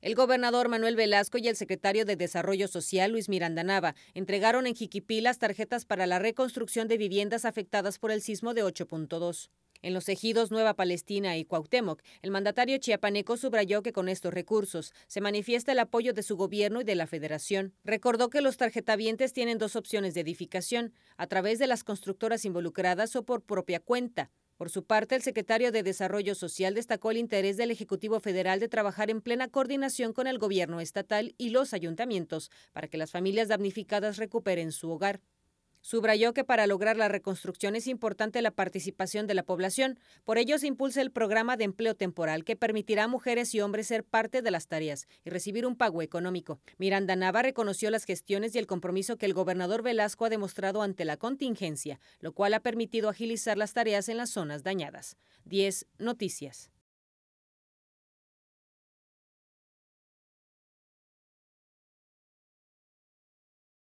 El gobernador Manuel Velasco y el secretario de Desarrollo Social, Luis Miranda Nava, entregaron en Jiquipí las tarjetas para la reconstrucción de viviendas afectadas por el sismo de 8.2. En los ejidos Nueva Palestina y Cuauhtémoc, el mandatario chiapaneco subrayó que con estos recursos se manifiesta el apoyo de su gobierno y de la federación. Recordó que los tarjetavientes tienen dos opciones de edificación, a través de las constructoras involucradas o por propia cuenta, por su parte, el secretario de Desarrollo Social destacó el interés del Ejecutivo Federal de trabajar en plena coordinación con el gobierno estatal y los ayuntamientos para que las familias damnificadas recuperen su hogar. Subrayó que para lograr la reconstrucción es importante la participación de la población. Por ello se impulsa el programa de empleo temporal que permitirá a mujeres y hombres ser parte de las tareas y recibir un pago económico. Miranda Nava reconoció las gestiones y el compromiso que el gobernador Velasco ha demostrado ante la contingencia, lo cual ha permitido agilizar las tareas en las zonas dañadas. 10 Noticias.